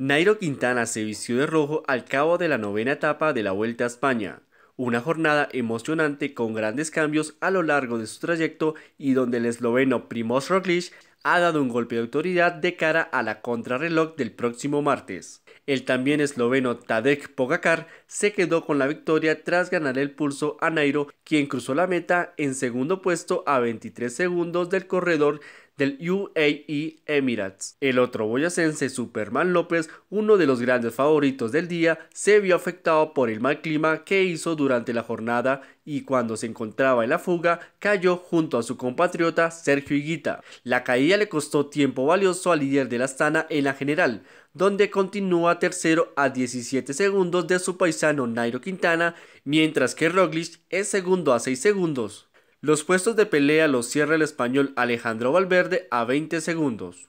Nairo Quintana se vistió de rojo al cabo de la novena etapa de la Vuelta a España, una jornada emocionante con grandes cambios a lo largo de su trayecto y donde el esloveno Primoz Roglic ha dado un golpe de autoridad de cara a la contrarreloj del próximo martes. El también esloveno Tadek Pogacar se quedó con la victoria tras ganar el pulso a Nairo, quien cruzó la meta en segundo puesto a 23 segundos del corredor del UAE Emirates. El otro boyacense, Superman López, uno de los grandes favoritos del día, se vio afectado por el mal clima que hizo durante la jornada y cuando se encontraba en la fuga cayó junto a su compatriota Sergio Higuita. La caída le costó tiempo valioso al líder de la Astana en la general, donde continúa tercero a 17 segundos de su paisano Nairo Quintana, mientras que Roglic es segundo a 6 segundos. Los puestos de pelea los cierra el español Alejandro Valverde a 20 segundos.